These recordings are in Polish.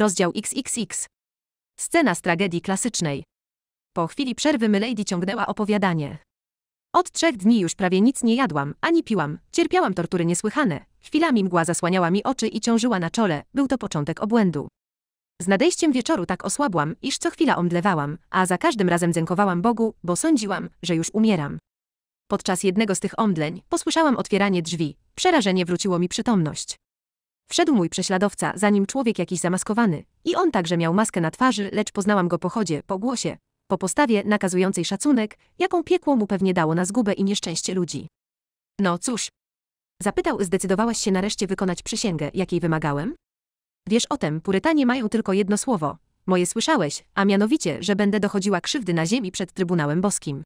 Rozdział XXX. Scena z tragedii klasycznej. Po chwili przerwy Milady ciągnęła opowiadanie. Od trzech dni już prawie nic nie jadłam, ani piłam, cierpiałam tortury niesłychane. Chwilami mgła zasłaniała mi oczy i ciążyła na czole, był to początek obłędu. Z nadejściem wieczoru tak osłabłam, iż co chwila omdlewałam, a za każdym razem dziękowałam Bogu, bo sądziłam, że już umieram. Podczas jednego z tych omdleń posłyszałam otwieranie drzwi. Przerażenie wróciło mi przytomność. Wszedł mój prześladowca, zanim człowiek jakiś zamaskowany. I on także miał maskę na twarzy, lecz poznałam go po chodzie, po głosie, po postawie nakazującej szacunek, jaką piekło mu pewnie dało na zgubę i nieszczęście ludzi. No cóż. Zapytał, zdecydowałaś się nareszcie wykonać przysięgę, jakiej wymagałem? Wiesz o tym, purytanie mają tylko jedno słowo. Moje słyszałeś, a mianowicie, że będę dochodziła krzywdy na ziemi przed Trybunałem Boskim.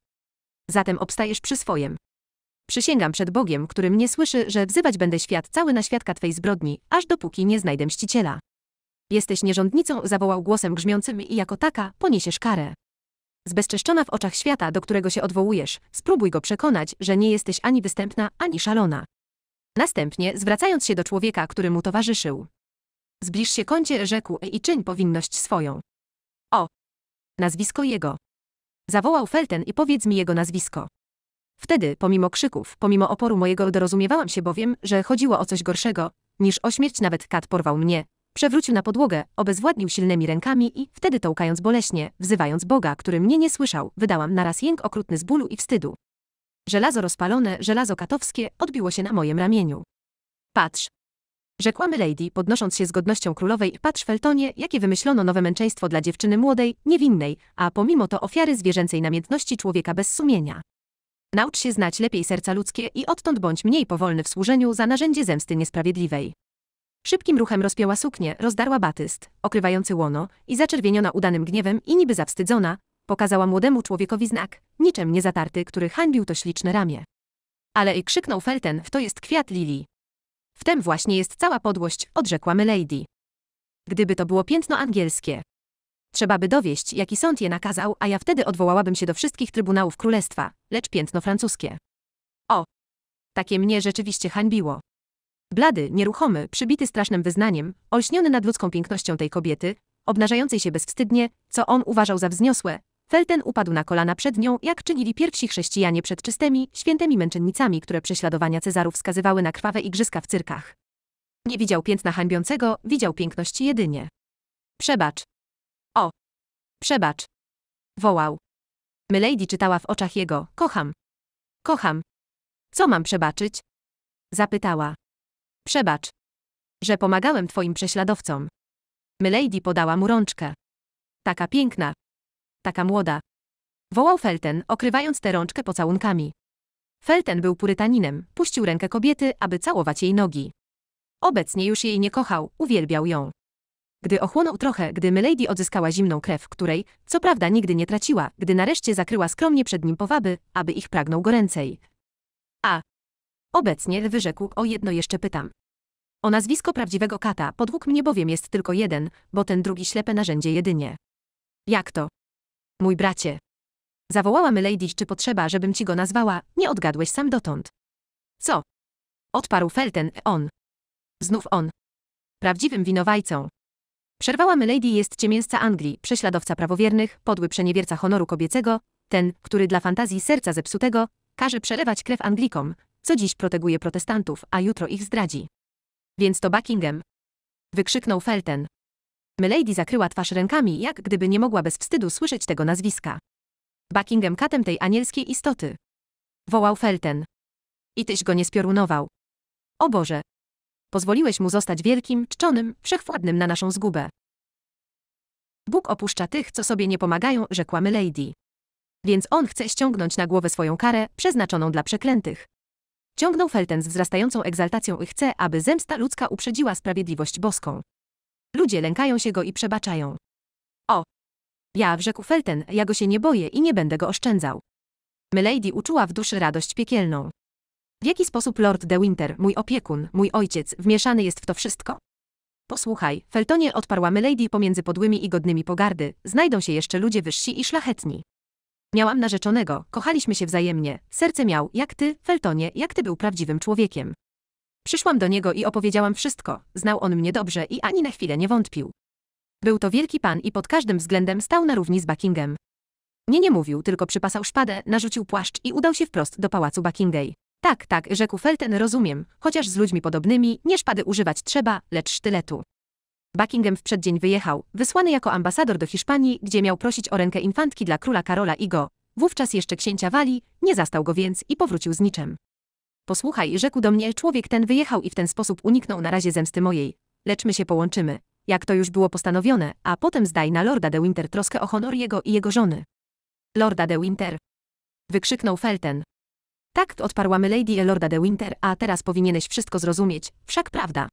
Zatem obstajesz przy swojem. Przysięgam przed Bogiem, który mnie słyszy, że wzywać będę świat cały na świadka Twej zbrodni, aż dopóki nie znajdę mściciela. Jesteś nierządnicą, zawołał głosem grzmiącym i jako taka poniesiesz karę. Zbezczeszczona w oczach świata, do którego się odwołujesz, spróbuj go przekonać, że nie jesteś ani występna, ani szalona. Następnie, zwracając się do człowieka, który mu towarzyszył. Zbliż się kącie, rzekł i czyń powinność swoją. O! Nazwisko jego. Zawołał Felten i powiedz mi jego nazwisko. Wtedy, pomimo krzyków, pomimo oporu mojego dorozumiewałam się bowiem, że chodziło o coś gorszego, niż o śmierć nawet kat porwał mnie. Przewrócił na podłogę, obezwładnił silnymi rękami i, wtedy tołkając boleśnie, wzywając Boga, który mnie nie słyszał, wydałam naraz jęk okrutny z bólu i wstydu. Żelazo rozpalone, żelazo katowskie, odbiło się na moim ramieniu. Patrz. Rzekła Lady, podnosząc się z godnością królowej, patrz Feltonie, jakie wymyślono nowe męczeństwo dla dziewczyny młodej, niewinnej, a pomimo to ofiary zwierzęcej namiętności człowieka bez sumienia. Naucz się znać lepiej serca ludzkie i odtąd bądź mniej powolny w służeniu za narzędzie zemsty niesprawiedliwej. Szybkim ruchem rozpięła suknię, rozdarła batyst, okrywający łono, i zaczerwieniona udanym gniewem i niby zawstydzona, pokazała młodemu człowiekowi znak, niczem nie zatarty, który hańbił to śliczne ramię. Ale i krzyknął Felten, w to jest kwiat lilii. W tem właśnie jest cała podłość, odrzekła lady. Gdyby to było piętno angielskie, Trzeba by dowieść, jaki sąd je nakazał, a ja wtedy odwołałabym się do wszystkich trybunałów królestwa, lecz piętno francuskie. O! Takie mnie rzeczywiście hańbiło. Blady, nieruchomy, przybity strasznym wyznaniem, olśniony nad ludzką pięknością tej kobiety, obnażającej się bezwstydnie, co on uważał za wzniosłe, Felten upadł na kolana przed nią, jak czynili pierwsi chrześcijanie przed czystymi, świętymi męczennicami, które prześladowania Cezarów wskazywały na krwawe igrzyska w cyrkach. Nie widział piętna hańbiącego, widział piękności jedynie. Przebacz, o! Przebacz! Wołał. Milady czytała w oczach jego, kocham. Kocham. Co mam przebaczyć? Zapytała. Przebacz. Że pomagałem twoim prześladowcom. Milady podała mu rączkę. Taka piękna. Taka młoda. Wołał Felten, okrywając tę rączkę pocałunkami. Felten był purytaninem, puścił rękę kobiety, aby całować jej nogi. Obecnie już jej nie kochał, uwielbiał ją. Gdy ochłonął trochę, gdy Milady odzyskała zimną krew, której, co prawda, nigdy nie traciła, gdy nareszcie zakryła skromnie przed nim powaby, aby ich pragnął goręcej. A. Obecnie wyrzekł, o jedno jeszcze pytam. O nazwisko prawdziwego kata, podług mnie bowiem jest tylko jeden, bo ten drugi ślepe narzędzie jedynie. Jak to? Mój bracie. Zawołała Milady, czy potrzeba, żebym ci go nazwała, nie odgadłeś sam dotąd. Co? Odparł Felten, on. Znów on. Prawdziwym winowajcą. Przerwała Milady jest ciemięsca Anglii, prześladowca prawowiernych, podły przeniewierca honoru kobiecego, ten, który dla fantazji serca zepsutego, każe przelewać krew Anglikom, co dziś proteguje protestantów, a jutro ich zdradzi. Więc to Buckingham. Wykrzyknął Felten. Milady zakryła twarz rękami, jak gdyby nie mogła bez wstydu słyszeć tego nazwiska. Buckingham katem tej anielskiej istoty. Wołał Felten. I tyś go nie spiorunował. O Boże, Pozwoliłeś mu zostać wielkim, czczonym, wszechwładnym na naszą zgubę. Bóg opuszcza tych, co sobie nie pomagają, rzekła Lady. Więc on chce ściągnąć na głowę swoją karę, przeznaczoną dla przeklętych. Ciągnął Felten z wzrastającą egzaltacją i chce, aby zemsta ludzka uprzedziła sprawiedliwość boską. Ludzie lękają się go i przebaczają. O! Ja, rzekł Felten, ja go się nie boję i nie będę go oszczędzał. Milady uczuła w duszy radość piekielną. W jaki sposób Lord de Winter, mój opiekun, mój ojciec, wmieszany jest w to wszystko? Posłuchaj, Feltonie odparła Milady pomiędzy podłymi i godnymi pogardy, znajdą się jeszcze ludzie wyżsi i szlachetni. Miałam narzeczonego, kochaliśmy się wzajemnie, serce miał, jak ty, Feltonie, jak ty był prawdziwym człowiekiem. Przyszłam do niego i opowiedziałam wszystko, znał on mnie dobrze i ani na chwilę nie wątpił. Był to wielki pan i pod każdym względem stał na równi z Buckingham. Nie nie mówił, tylko przypasał szpadę, narzucił płaszcz i udał się wprost do pałacu Buckingham. Tak, tak, rzekł Felten, rozumiem, chociaż z ludźmi podobnymi nie szpady używać trzeba, lecz sztyletu. Buckingham w przeddzień wyjechał, wysłany jako ambasador do Hiszpanii, gdzie miał prosić o rękę infantki dla króla Karola i go, wówczas jeszcze księcia Wali nie zastał go więc i powrócił z niczem. Posłuchaj, rzekł do mnie, człowiek ten wyjechał i w ten sposób uniknął na razie zemsty mojej, lecz my się połączymy, jak to już było postanowione, a potem zdaj na lorda de Winter troskę o honor jego i jego żony. Lorda de Winter! Wykrzyknął Felten. Tak, odparła Milady Elorda de Winter, a teraz powinieneś wszystko zrozumieć, wszak prawda.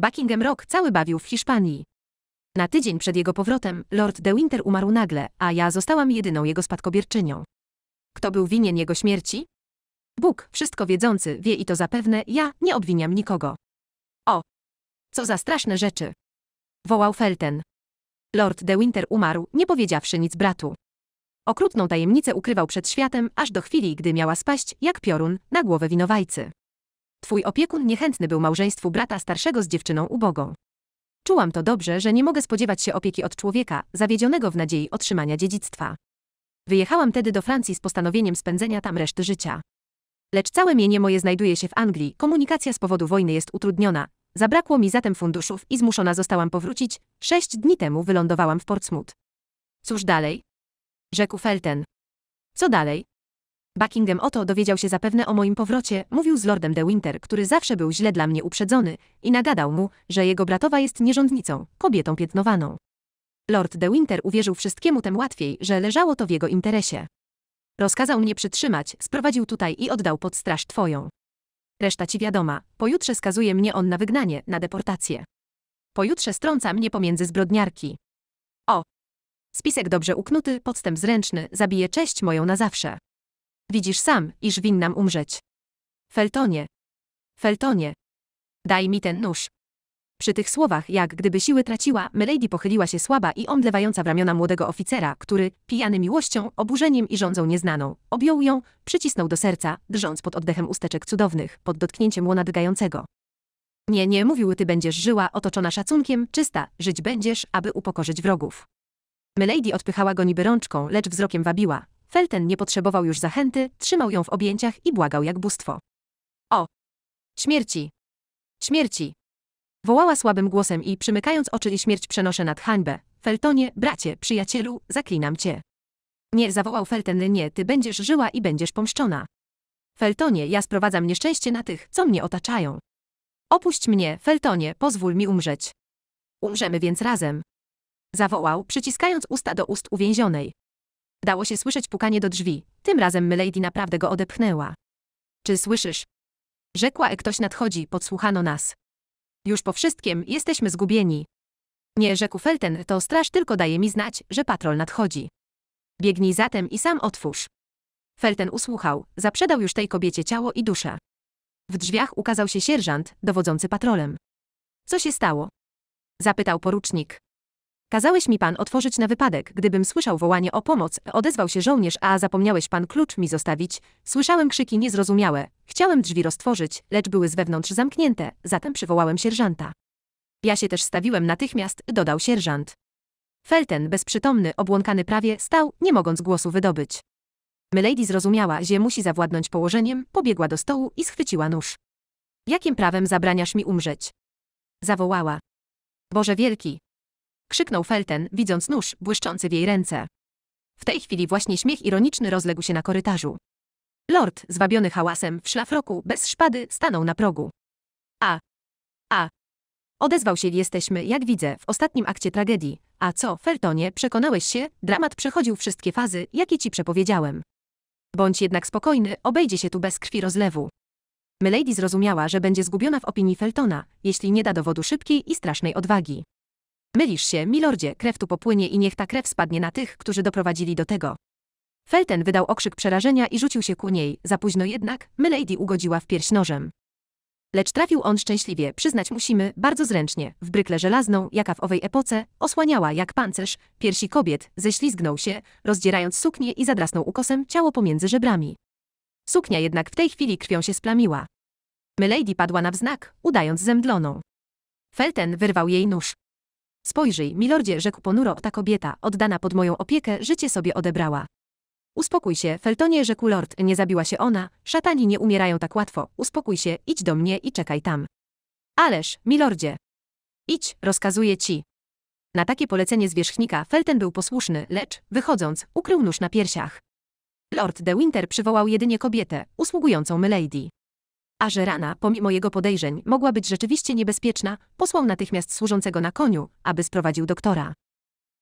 Buckingham Rock cały bawił w Hiszpanii. Na tydzień przed jego powrotem, Lord de Winter umarł nagle, a ja zostałam jedyną jego spadkobierczynią. Kto był winien jego śmierci? Bóg, wszystko wiedzący, wie i to zapewne, ja nie obwiniam nikogo. O! Co za straszne rzeczy! Wołał Felten. Lord de Winter umarł, nie powiedziawszy nic bratu. Okrutną tajemnicę ukrywał przed światem, aż do chwili, gdy miała spaść, jak piorun, na głowę winowajcy. Twój opiekun niechętny był małżeństwu brata starszego z dziewczyną ubogą. Czułam to dobrze, że nie mogę spodziewać się opieki od człowieka, zawiedzionego w nadziei otrzymania dziedzictwa. Wyjechałam tedy do Francji z postanowieniem spędzenia tam reszty życia. Lecz całe mienie moje znajduje się w Anglii, komunikacja z powodu wojny jest utrudniona, zabrakło mi zatem funduszów i zmuszona zostałam powrócić, sześć dni temu wylądowałam w Portsmouth. Cóż dalej? rzekł Felten. Co dalej? Buckingham oto dowiedział się zapewne o moim powrocie, mówił z lordem de Winter, który zawsze był źle dla mnie uprzedzony, i nagadał mu, że jego bratowa jest nierządnicą, kobietą piętnowaną. Lord de Winter uwierzył wszystkiemu tem łatwiej, że leżało to w jego interesie. Rozkazał mnie przytrzymać, sprowadził tutaj i oddał pod straż twoją. Reszta ci wiadoma, pojutrze skazuje mnie on na wygnanie, na deportację. Pojutrze strąca mnie pomiędzy zbrodniarki. Spisek dobrze uknuty, podstęp zręczny, zabije cześć moją na zawsze. Widzisz sam, iż winnam umrzeć. Feltonie. Feltonie. Daj mi ten nóż. Przy tych słowach, jak gdyby siły traciła, Milady pochyliła się słaba i omdlewająca w ramiona młodego oficera, który, pijany miłością, oburzeniem i rządzą nieznaną, objął ją, przycisnął do serca, drżąc pod oddechem usteczek cudownych, pod dotknięciem łona dygającego. Nie, nie mówiły ty będziesz żyła, otoczona szacunkiem, czysta, żyć będziesz, aby upokorzyć wrogów. Milady odpychała go niby rączką, lecz wzrokiem wabiła. Felten nie potrzebował już zachęty, trzymał ją w objęciach i błagał jak bóstwo. O! Śmierci! Śmierci! Wołała słabym głosem i, przymykając oczy i śmierć przenoszę nad hańbę. Feltonie, bracie, przyjacielu, zaklinam cię. Nie, zawołał Felten, nie, ty będziesz żyła i będziesz pomszczona. Feltonie, ja sprowadzam nieszczęście na tych, co mnie otaczają. Opuść mnie, Feltonie, pozwól mi umrzeć. Umrzemy więc razem. Zawołał, przyciskając usta do ust uwięzionej. Dało się słyszeć pukanie do drzwi. Tym razem Milady naprawdę go odepchnęła. Czy słyszysz? Rzekła, e ktoś nadchodzi, podsłuchano nas. Już po wszystkim, jesteśmy zgubieni. Nie, rzekł Felten, to straż tylko daje mi znać, że patrol nadchodzi. Biegnij zatem i sam otwórz. Felten usłuchał, zaprzedał już tej kobiecie ciało i duszę. W drzwiach ukazał się sierżant, dowodzący patrolem. Co się stało? Zapytał porucznik. Kazałeś mi pan otworzyć na wypadek, gdybym słyszał wołanie o pomoc, odezwał się żołnierz, a zapomniałeś pan klucz mi zostawić. Słyszałem krzyki niezrozumiałe. Chciałem drzwi roztworzyć, lecz były z wewnątrz zamknięte, zatem przywołałem sierżanta. Ja się też stawiłem natychmiast, dodał sierżant. Felten, bezprzytomny, obłąkany prawie, stał, nie mogąc głosu wydobyć. Milady zrozumiała, że musi zawładnąć położeniem, pobiegła do stołu i schwyciła nóż. Jakim prawem zabraniasz mi umrzeć? Zawołała. Boże wielki, krzyknął Felten, widząc nóż błyszczący w jej ręce. W tej chwili właśnie śmiech ironiczny rozległ się na korytarzu. Lord, zwabiony hałasem, w szlafroku, bez szpady, stanął na progu. A. A. Odezwał się jesteśmy, jak widzę, w ostatnim akcie tragedii. A co, Feltonie, przekonałeś się, dramat przechodził wszystkie fazy, jakie ci przepowiedziałem. Bądź jednak spokojny, obejdzie się tu bez krwi rozlewu. Milady zrozumiała, że będzie zgubiona w opinii Feltona, jeśli nie da dowodu szybkiej i strasznej odwagi. Mylisz się, milordzie, krew tu popłynie i niech ta krew spadnie na tych, którzy doprowadzili do tego. Felten wydał okrzyk przerażenia i rzucił się ku niej, za późno jednak, Milady ugodziła w pierś nożem. Lecz trafił on szczęśliwie, przyznać musimy, bardzo zręcznie, w brykle żelazną, jaka w owej epoce osłaniała jak pancerz, piersi kobiet, ześlizgnął się, rozdzierając suknię i zadrasnął ukosem ciało pomiędzy żebrami. Suknia jednak w tej chwili krwią się splamiła. Milady padła na wznak, udając zemdloną. Felten wyrwał jej nóż. Spojrzyj, milordzie, rzekł ponuro ta kobieta, oddana pod moją opiekę, życie sobie odebrała. Uspokój się, Feltonie, rzekł lord, nie zabiła się ona, szatani nie umierają tak łatwo, uspokój się, idź do mnie i czekaj tam. Ależ, milordzie. Idź, rozkazuję ci. Na takie polecenie zwierzchnika Felten był posłuszny, lecz, wychodząc, ukrył nóż na piersiach. Lord de Winter przywołał jedynie kobietę, usługującą Milady. A że rana, pomimo jego podejrzeń, mogła być rzeczywiście niebezpieczna, posłał natychmiast służącego na koniu, aby sprowadził doktora.